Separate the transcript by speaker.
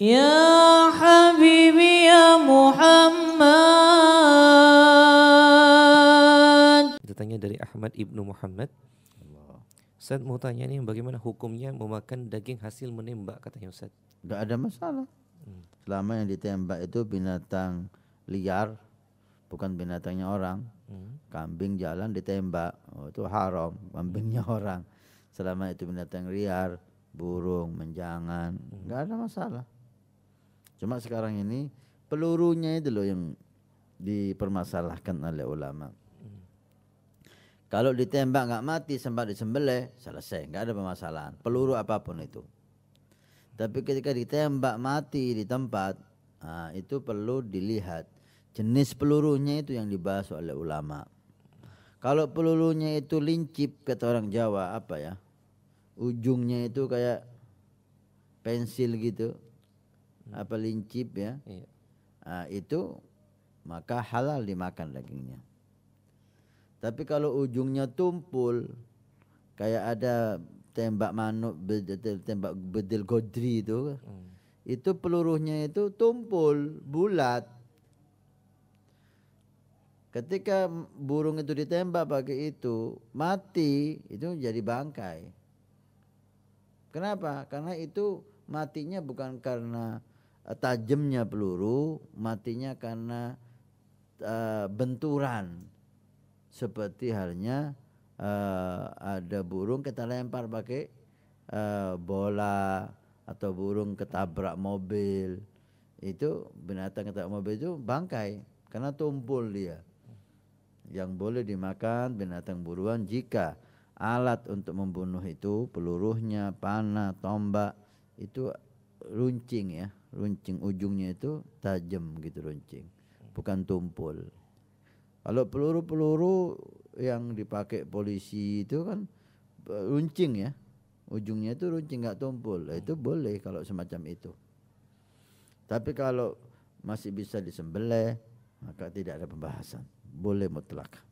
Speaker 1: Ya Habibi ya Muhammad. Itu tanya dari Ahmad Ibnu Muhammad. Saya mau tanya nih bagaimana hukumnya memakan daging hasil menembak katanya Ustaz. Tidak ada masalah. Hmm. Selama yang ditembak itu binatang liar bukan binatangnya orang. Hmm. Kambing jalan ditembak, oh, itu haram kambingnya hmm. orang. Selama itu binatang liar, burung, menjangan, gak ada masalah. Cuma sekarang ini pelurunya itu loh yang dipermasalahkan oleh ulama. Kalau ditembak nggak mati sempat disembelih selesai nggak ada permasalahan peluru apapun itu. Tapi ketika ditembak mati di tempat nah, itu perlu dilihat jenis pelurunya itu yang dibahas oleh ulama. Kalau pelurunya itu lincip kata orang Jawa apa ya? Ujungnya itu kayak pensil gitu, Hmm. apa lincip ya iya. nah, itu maka halal dimakan dagingnya tapi kalau ujungnya tumpul kayak ada tembak manuk bedil, tembak bedil godri itu hmm. itu peluruhnya itu tumpul bulat ketika burung itu ditembak pakai itu mati itu jadi bangkai kenapa karena itu matinya bukan karena eh, tajamnya peluru, matinya karena uh, benturan. Seperti halnya uh, ada burung kita lempar pakai uh, bola atau burung ketabrak mobil. Itu binatang ketabrak mobil itu bangkai karena tumpul dia. Yang boleh dimakan binatang buruan jika alat untuk membunuh itu peluruhnya, panah, tombak itu runcing ya runcing ujungnya itu tajam gitu runcing bukan tumpul kalau peluru-peluru yang dipakai polisi itu kan eh, runcing ya ujungnya itu runcing nggak tumpul nah, itu boleh kalau semacam itu tapi kalau masih bisa disembelih maka tidak ada pembahasan boleh mutlak